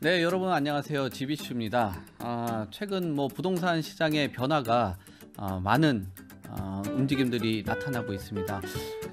네 여러분 안녕하세요 지비슈입니다 아, 최근 뭐 부동산 시장의 변화가 아, 많은 아, 움직임들이 나타나고 있습니다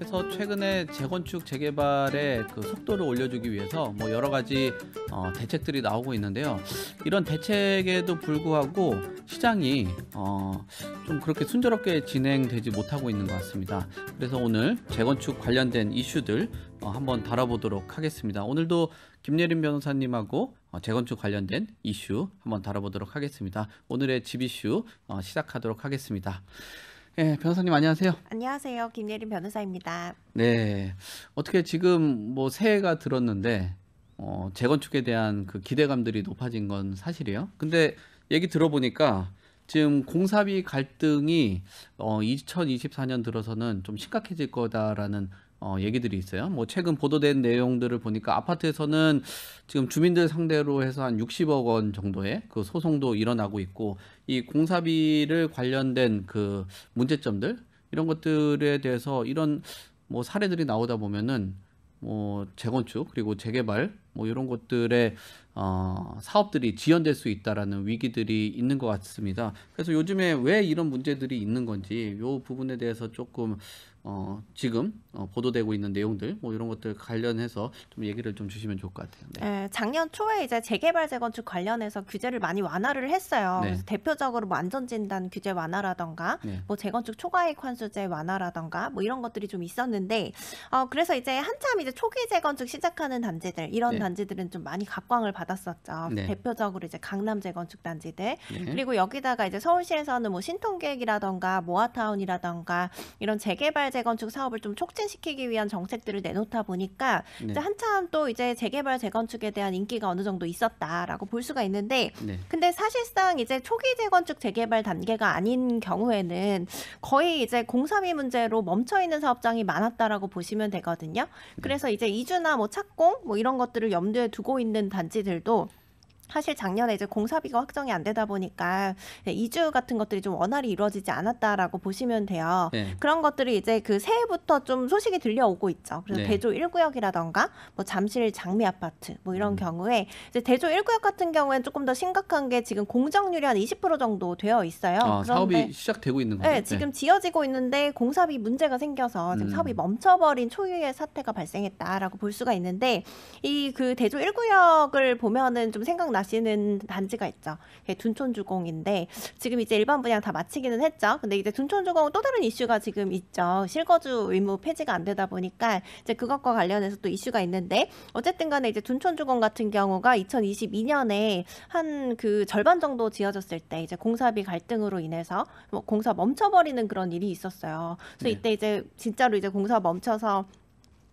그래서 최근에 재건축 재개발의 그 속도를 올려주기 위해서 뭐 여러 가지 어, 대책들이 나오고 있는데요. 이런 대책에도 불구하고 시장이 어, 좀 그렇게 순조롭게 진행되지 못하고 있는 것 같습니다. 그래서 오늘 재건축 관련된 이슈들 어, 한번 다뤄보도록 하겠습니다. 오늘도 김예림 변호사님하고 어, 재건축 관련된 이슈 한번 다뤄보도록 하겠습니다. 오늘의 집 이슈 어, 시작하도록 하겠습니다. 예, 변호사님 안녕하세요. 안녕하세요. 김예린 변호사입니다. 네. 어떻게 지금 뭐 새해가 들었는데 어, 재건축에 대한 그 기대감들이 높아진 건 사실이에요. 근데 얘기 들어보니까 지금 공사비 갈등이 어, 2024년 들어서는 좀 심각해질 거다라는 어, 얘기들이 있어요. 뭐 최근 보도된 내용들을 보니까 아파트에서는 지금 주민들 상대로 해서 한 60억 원 정도의 그 소송도 일어나고 있고 이 공사비를 관련된 그 문제점들 이런 것들에 대해서 이런 뭐 사례들이 나오다 보면은 뭐 재건축 그리고 재개발 뭐 이런 것들의 어, 사업들이 지연될 수 있다라는 위기들이 있는 것 같습니다. 그래서 요즘에 왜 이런 문제들이 있는 건지 요 부분에 대해서 조금 어, 지금 어, 보도되고 있는 내용들 뭐 이런 것들 관련해서 좀 얘기를 좀 주시면 좋을 것 같아요. 네. 네 작년 초에 이제 재개발 재건축 관련해서 규제를 많이 완화를 했어요. 네. 그래서 대표적으로 뭐 안전진단 규제 완화라던가 네. 뭐 재건축 초과액 환수제 완화라던가 뭐 이런 것들이 좀 있었는데 어, 그래서 이제 한참 이제 초기 재건축 시작하는 단지들 이런 네. 단지들은 좀 많이 각광을 받았었죠. 네. 대표적으로 이제 강남 재건축 단지들 네. 그리고 여기다가 이제 서울시에서는 뭐 신통계획이라던가 모아타운이라던가 이런 재개발 재건축 사업을 좀 촉진시키기 위한 정책들을 내놓다 보니까 네. 한참 또 이제 재개발 재건축에 대한 인기가 어느 정도 있었다라고 볼 수가 있는데 네. 근데 사실상 이제 초기 재건축 재개발 단계가 아닌 경우에는 거의 이제 공삼이 문제로 멈춰 있는 사업장이 많았다라고 보시면 되거든요. 네. 그래서 이제 이주나 뭐 착공 뭐 이런 것들을 염두에 두고 있는 단지들도 사실 작년에 이제 공사비가 확정이 안 되다 보니까 이주 같은 것들이 좀 원활히 이루어지지 않았다라고 보시면 돼요. 네. 그런 것들이 이제 그 새해부터 좀 소식이 들려오고 있죠. 그래서 네. 대조 1구역이라던가 뭐 잠실 장미 아파트 뭐 이런 음. 경우에 이제 대조 1구역 같은 경우엔 조금 더 심각한 게 지금 공정률이 한 20% 정도 되어 있어요. 아, 사업이 시작되고 있는 거예 네, 지금 네. 지어지고 있는데 공사비 문제가 생겨서 지금 음. 사업이 멈춰버린 초유의 사태가 발생했다라고 볼 수가 있는데 이 그 대조 1구역을 보면은 좀 생각나 아시는 단지가 있죠. 둔촌주공인데 지금 이제 일반 분양 다 마치기는 했죠. 근데 이제 둔촌주공 또 다른 이슈가 지금 있죠. 실거주 의무 폐지가 안 되다 보니까 이제 그것과 관련해서 또 이슈가 있는데 어쨌든 간에 이제 둔촌주공 같은 경우가 2022년에 한 그 절반 정도 지어졌을 때 이제 공사비 갈등으로 인해서 뭐 공사 멈춰버리는 그런 일이 있었어요. 그래서 네. 이때 이제 진짜로 이제 공사 멈춰서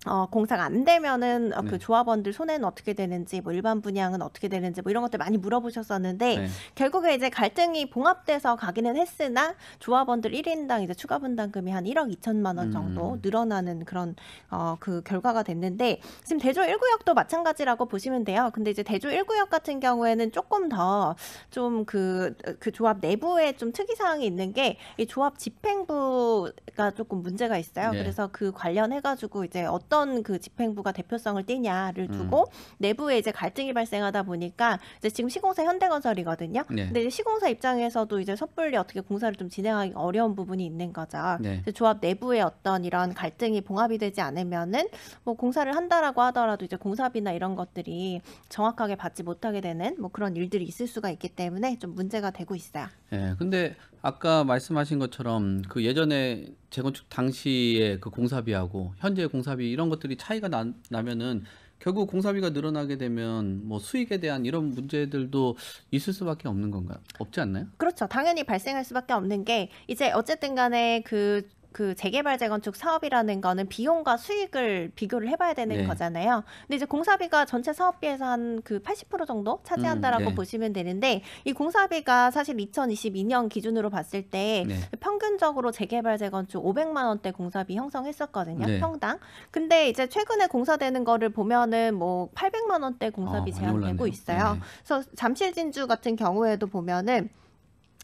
어, 공사가 안 되면은 어, 그 네. 조합원들 손해는 어떻게 되는지, 뭐 일반 분양은 어떻게 되는지, 뭐 이런 것들 많이 물어보셨었는데 네. 결국에 이제 갈등이 봉합돼서 가기는 했으나 조합원들 1인당 이제 추가 분담금이 한 1억 2천만 원 정도 음. 늘어나는 그런 어, 그 결과가 됐는데 지금 대조 1구역도 마찬가지라고 보시면 돼요. 근데 이제 대조 1구역 같은 경우에는 조금 더 좀그그 그 조합 내부에 좀 특이 사항이 있는 게 이 조합 집행부가 조금 문제가 있어요. 네. 그래서 그 관련해 가지고 이제 어떤 어떤 그 집행부가 대표성을 띠냐를 음. 두고 음. 내부에 이제 갈등이 발생하다 보니까 이제 지금 시공사 현대건설이거든요. 네. 근데 이제 시공사 입장에서도 이제 섣불리 어떻게 공사를 좀 진행하기 어려운 부분이 있는 거죠. 네. 조합 내부의 어떤 이런 갈등이 봉합이 되지 않으면은 뭐 공사를 한다라고 하더라도 이제 공사비나 이런 것들이 정확하게 받지 못하게 되는 뭐 그런 일들이 있을 수가 있기 때문에 좀 문제가 되고 있어요. 예, 근데 아까 말씀하신 것처럼 그 예전에 재건축 당시에 그 공사비하고 현재 공사비 이런 것들이 차이가 나, 나면은 결국 공사비가 늘어나게 되면 뭐 수익에 대한 이런 문제들도 있을 수밖에 없는 건가요? 없지 않나요? 그렇죠. 당연히 발생할 수밖에 없는 게 이제 어쨌든 간에 그그 재개발 재건축 사업이라는 거는 비용과 수익을 비교를 해봐야 되는 네. 거잖아요. 근데 이제 공사비가 전체 사업비에서 한 그 80% 정도 차지한다라고 음, 네. 보시면 되는데 이 공사비가 사실 2022년 기준으로 봤을 때 네. 평균적으로 재개발 재건축 500만 원대 공사비 형성했었거든요. 네. 평당. 근데 이제 최근에 공사되는 거를 보면은 뭐 800만 원대 아, 공사비 아, 제한되고 있어요. 네. 그래서 잠실 진주 같은 경우에도 보면은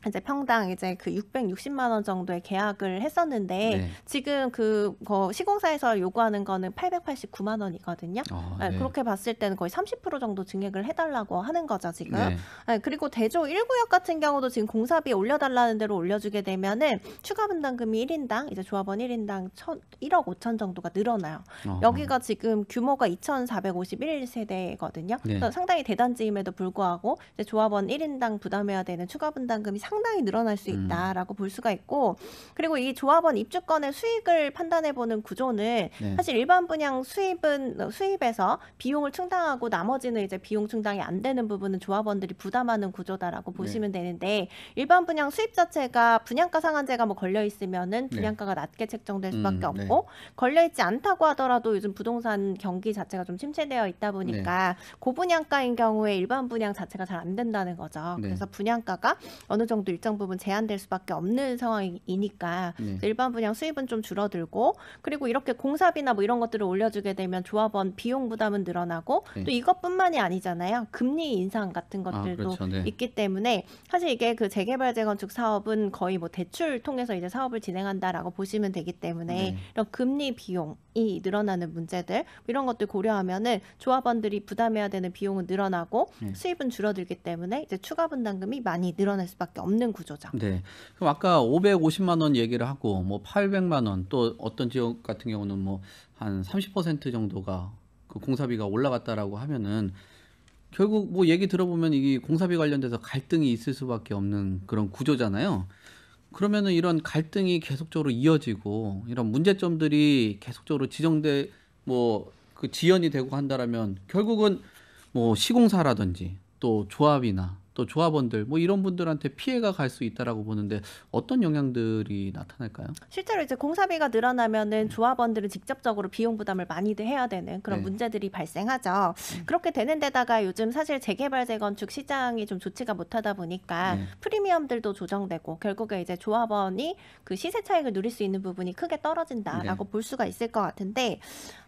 이제 평당 이제 그 660만 원 정도의 계약을 했었는데 네. 지금 그 시공사에서 요구하는 거는 889만 원이거든요. 어, 네. 그렇게 봤을 때는 거의 30% 정도 증액을 해달라고 하는 거죠 지금. 네. 네, 그리고 대조 1구역 같은 경우도 지금 공사비 올려달라는 대로 올려주게 되면은 추가 분담금이 1인당 이제 조합원 1인당 1천, 1억 5천 정도가 늘어나요. 어. 여기가 지금 규모가 2,451세대거든요. 상당히 대단지임에도 불구하고 조합원 1인당 부담해야 되는 추가 분담금이 상 상당히 늘어날 수 음. 있다라고 음. 볼 수가 있고 그리고 이 조합원 입주권의 수익을 판단해 보는 구조는 네. 사실 일반 분양 수입은 수입에서 비용을 충당하고 나머지는 이제 비용 충당이 안 되는 부분은 조합원들이 부담하는 구조다라고 네. 보시면 되는데 일반 분양 수입 자체가 분양가 상한제가 뭐 걸려 있으면은 네. 분양가가 네. 낮게 책정될 음, 수밖에 음, 없고 걸려 있지 않다고 하더라도 요즘 부동산 경기 자체가 좀 침체되어 있다 보니까 네. 고분양가인 경우에 일반 분양 자체가 잘 안 된다는 거죠. 그래서 분양가가 어느 정도 분양도 일정 부분 제한될 수밖에 없는 상황이니까 네. 일반 분양 수입은 좀 줄어들고 그리고 이렇게 공사비나 뭐 이런 것들을 올려주게 되면 조합원 비용 부담은 늘어나고 네. 또 이것뿐만이 아니잖아요. 금리 인상 같은 아, 것들도 아, 그렇죠. 네. 있기 때문에 사실 이게 그 재개발 재건축 사업은 거의 뭐 대출 통해서 이제 사업을 진행한다라고 보시면 되기 때문에 이런 네. 금리 비용 이 늘어나는 문제들 뭐 이런 것들 고려하면은 조합원들이 부담해야 되는 비용은 늘어나고 네. 수입은 줄어들기 때문에 이제 추가 분담금이 많이 늘어날 수밖에 없는 구조죠. 네. 그럼 아까 550만 원 얘기를 하고 뭐 800만 원 또 어떤 지역 같은 경우는 뭐 한 30% 정도가 그 공사비가 올라갔다라고 하면은 결국 뭐 얘기 들어보면 이게 공사비 관련돼서 갈등이 있을 수밖에 없는 그런 구조잖아요. 그러면은 이런 갈등이 계속적으로 이어지고 이런 문제점들이 계속적으로 지정돼 뭐 그 지연이 되고 한다라면 결국은 뭐 시공사라든지 또 조합이나 또 조합원들 뭐 이런 분들한테 피해가 갈 수 있다라고 보는데 어떤 영향들이 나타날까요? 실제로 이제 공사비가 늘어나면은 네. 조합원들은 직접적으로 비용 부담을 많이들 해야 되는 그런 네. 문제들이 발생하죠. 음. 그렇게 되는 데다가 요즘 사실 재개발 재건축 시장이 좀 좋지가 못하다 보니까 네. 프리미엄들도 조정되고 결국에 이제 조합원이 그 시세 차익을 누릴 수 있는 부분이 크게 떨어진다라고 네. 볼 수가 있을 것 같은데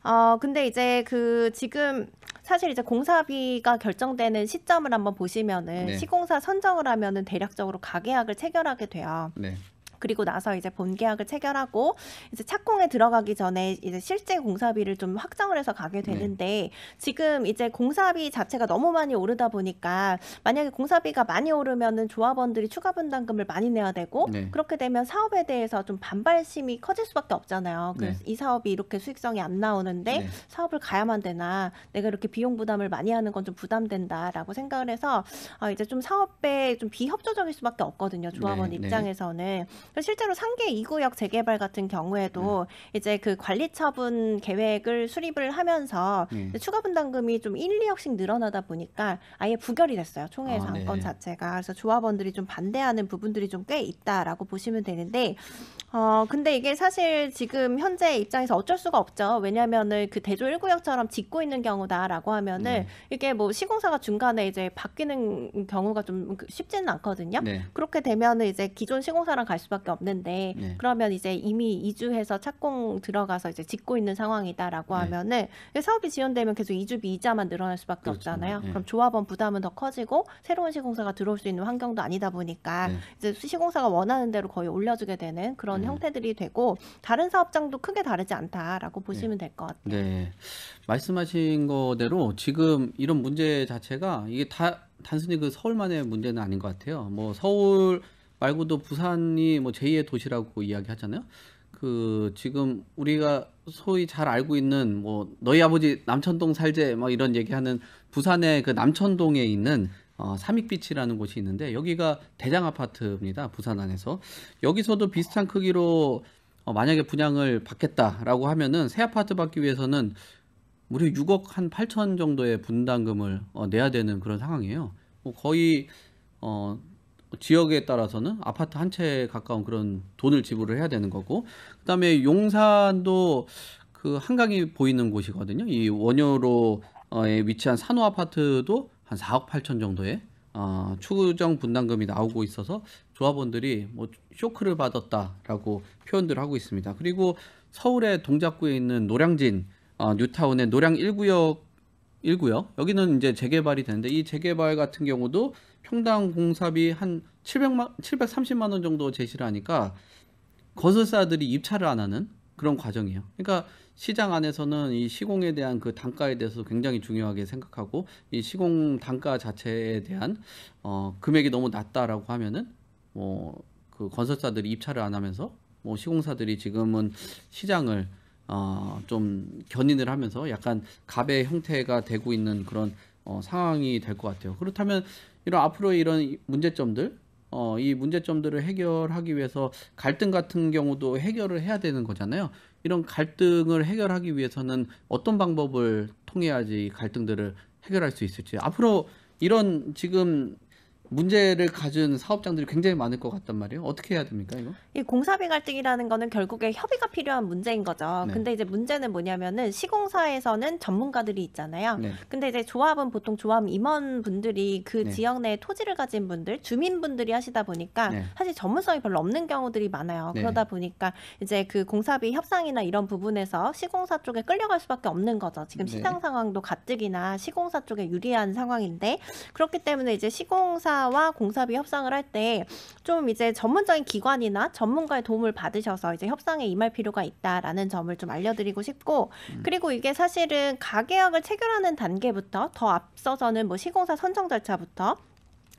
어 근데 이제 그 지금 사실 이제 공사비가 결정되는 시점을 한번 보시면은 네. 시공사 선정을 하면은 대략적으로 가계약을 체결하게 돼요. 네. 그리고 나서 이제 본 계약을 체결하고 이제 착공에 들어가기 전에 이제 실제 공사비를 좀 확정을 해서 가게 네. 되는데 네. 지금 이제 공사비 자체가 너무 많이 오르다 보니까 만약에 공사비가 많이 오르면은 조합원들이 추가 분담금을 많이 내야 되고 네. 그렇게 되면 사업에 대해서 좀 반발심이 커질 수밖에 없잖아요. 네. 그래서 네. 이 사업이 이렇게 수익성이 안 나오는데 네. 사업을 가야만 되나 내가 이렇게 비용 부담을 많이 하는 건 좀 부담된다라고 생각을 해서 아 이제 좀 사업에 좀 비협조적일 수밖에 없거든요. 조합원 입장에서는 실제로 상계 2구역 재개발 같은 경우에도 네. 이제 그 관리처분 계획을 수립을 하면서 네. 추가 분담금이 좀 1, 2억씩 늘어나다 보니까 아예 부결이 됐어요. 총회 장권 아, 네. 자체가. 그래서 조합원들이 좀 반대하는 부분들이 좀 꽤 있다라고 보시면 되는데 어 근데 이게 사실 지금 현재 입장에서 어쩔 수가 없죠. 왜냐면은 그 대조 1구역처럼 짓고 있는 경우다라고 하면은 네. 이게 뭐 시공사가 중간에 이제 바뀌는 경우가 좀 그 쉽지는 않거든요. 네. 그렇게 되면은 이제 기존 시공사랑 갈 수밖에 수밖에 없는데 네. 그러면 이제 이미 이주해서 착공 들어가서 이제 짓고 있는 상황이다라고 네. 하면은 사업이 지연되면 계속 이주비 이자만 늘어날 수밖에 그렇죠. 없잖아요. 네. 그럼 조합원 부담은 더 커지고 새로운 시공사가 들어올 수 있는 환경도 아니다 보니까 네. 이제 시공사가 원하는 대로 거의 올려주게 되는 그런 네. 형태들이 되고 다른 사업장도 크게 다르지 않다라고 보시면 네. 될것 같아요. 네. 말씀하신 거대로 지금 이런 문제 자체가 이게 다 단순히 그 서울만의 문제는 아닌 것 같아요. 뭐 서울 말고도 부산이 뭐 제2의 도시라고 이야기하잖아요. 그 지금 우리가 소위 잘 알고 있는 뭐 너희 아버지 남천동 살제 막 이런 얘기하는 부산의 그 남천동에 있는 어, 삼익비치라는 곳이 있는데 여기가 대장 아파트입니다. 부산 안에서 여기서도 비슷한 크기로 어, 만약에 분양을 받겠다라고 하면은 새 아파트 받기 위해서는 무려 6억 한 8천 정도의 분담금을 어, 내야 되는 그런 상황이에요. 뭐 거의 어, 지역에 따라서는 아파트 한 채에 가까운 그런 돈을 지불을 해야 되는 거고 그다음에 용산도 그 한강이 보이는 곳이거든요. 이 원효로에 위치한 산호 아파트도 한 4억 8천 정도의 어, 추정 분담금이 나오고 있어서 조합원들이 뭐 쇼크를 받았다라고 표현들을 하고 있습니다. 그리고 서울의 동작구에 있는 노량진 어, 뉴타운의 노량 1구역 1구역 여기는 이제 재개발이 되는데 이 재개발 같은 경우도 평당 공사비 한 700만 730만 원 정도 제시를 하니까 건설사들이 입찰을 안 하는 그런 과정이에요. 그러니까 시장 안에서는 이 시공에 대한 그 단가에 대해서 굉장히 중요하게 생각하고 이 시공 단가 자체에 대한 어 금액이 너무 낮다라고 하면은 뭐 그 건설사들이 입찰을 안 하면서 뭐 시공사들이 지금은 시장을 어좀 견인을 하면서 약간 갑의 형태가 되고 있는 그런 어 상황이 될 것 같아요. 그렇다면 이런 앞으로 이런 문제점들 어, 이 문제점들을 해결하기 위해서 갈등 같은 경우도 해결을 해야 되는 거잖아요. 이런 갈등을 해결하기 위해서는 어떤 방법을 통해야지 갈등들을 해결할 수 있을지 앞으로 이런 지금 문제를 가진 사업장들이 굉장히 많을 것 같단 말이에요. 어떻게 해야 됩니까, 이거? 이 공사비 갈등이라는 거는 결국에 협의가 필요한 문제인 거죠. 네. 근데 이제 문제는 뭐냐면은 시공사에서는 전문가들이 있잖아요. 네. 근데 이제 조합은 보통 조합 임원분들이 그 네. 지역 내에 토지를 가진 분들, 주민분들이 하시다 보니까 네. 사실 전문성이 별로 없는 경우들이 많아요. 네. 그러다 보니까 이제 그 공사비 협상이나 이런 부분에서 시공사 쪽에 끌려갈 수밖에 없는 거죠. 지금 네. 시장 상황도 가뜩이나 시공사 쪽에 유리한 상황인데 그렇기 때문에 이제 시공사 회사와 공사비 협상을 할 때 좀 이제 전문적인 기관이나 전문가의 도움을 받으셔서 이제 협상에 임할 필요가 있다라는 점을 좀 알려드리고 싶고 음. 그리고 이게 사실은 가계약을 체결하는 단계부터 더 앞서서는 뭐 시공사 선정 절차부터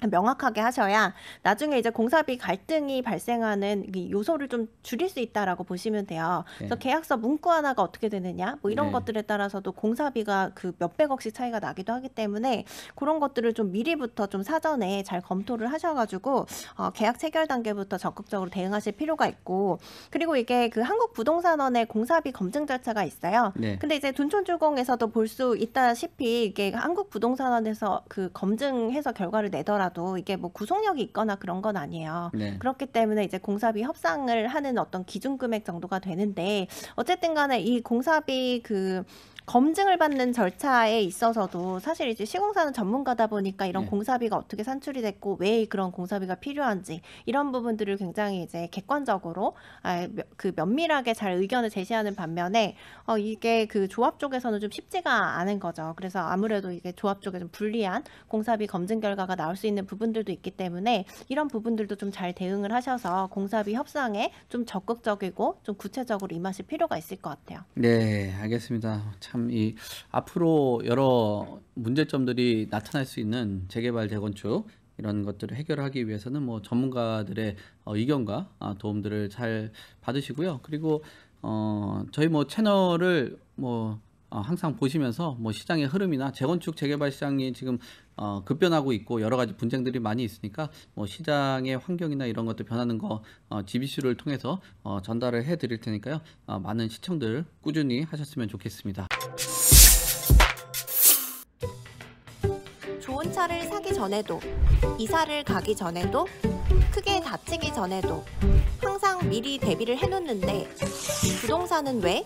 명확하게 하셔야 나중에 이제 공사비 갈등이 발생하는 요소를 좀 줄일 수 있다라고 보시면 돼요. 네. 그래서 계약서 문구 하나가 어떻게 되느냐 뭐 이런 네. 것들에 따라서도 공사비가 그 몇백억씩 차이가 나기도 하기 때문에 그런 것들을 좀 미리부터 좀 사전에 잘 검토를 하셔가지고 어, 계약 체결 단계부터 적극적으로 대응하실 필요가 있고 그리고 이게 그 한국 부동산원의 공사비 검증 절차가 있어요. 네. 근데 이제 둔촌주공에서도 볼 수 있다시피 이게 한국 부동산원에서 그 검증해서 결과를 내더라도 하더라도 이게 뭐 구속력이 있거나 그런 건 아니에요. 네. 그렇기 때문에 이제 공사비 협상을 하는 어떤 기준 금액 정도가 되는데 어쨌든 간에 이 공사비 그 검증을 받는 절차에 있어서도 사실 이제 시공사는 전문가다 보니까 이런 네. 공사비가 어떻게 산출이 됐고 왜 그런 공사비가 필요한지 이런 부분들을 굉장히 이제 객관적으로 아, 그 면밀하게 잘 의견을 제시하는 반면에 어, 이게 그 조합 쪽에서는 좀 쉽지가 않은 거죠. 그래서 아무래도 이게 조합 쪽에 좀 불리한 공사비 검증 결과가 나올 수 있는 부분들도 있기 때문에 이런 부분들도 좀 잘 대응을 하셔서 공사비 협상에 좀 적극적이고 좀 구체적으로 임하실 필요가 있을 것 같아요. 네, 알겠습니다. 참 참이 앞으로 여러 문제점들이 나타날 수 있는 재개발 재건축 이런 것들을 해결하기 위해서는 뭐 전문가들의 어, 의견과 아, 도움들을 잘 받으시고요. 그리고 어, 저희 뭐 채널을 뭐 어, 항상 보시면서 뭐 시장의 흐름이나 재건축 재개발 시장이 지금 어, 급변하고 있고 여러 가지 분쟁들이 많이 있으니까 뭐 시장의 환경이나 이런 것도 변하는 거 어, GBC를 통해서 어, 전달을 해드릴 테니까요. 어, 많은 시청들 꾸준히 하셨으면 좋겠습니다. 좋은 차를 사기 전에도 이사를 가기 전에도 크게 다치기 전에도 항상 미리 대비를 해놓는데 부동산은 왜?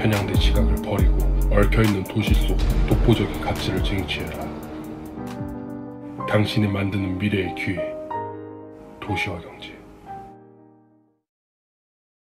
편향된 시각을 버리고 얽혀있는 도시 속 독보적인 가치를 쟁취해라. 당신이 만드는 미래의 기회, 도시화경.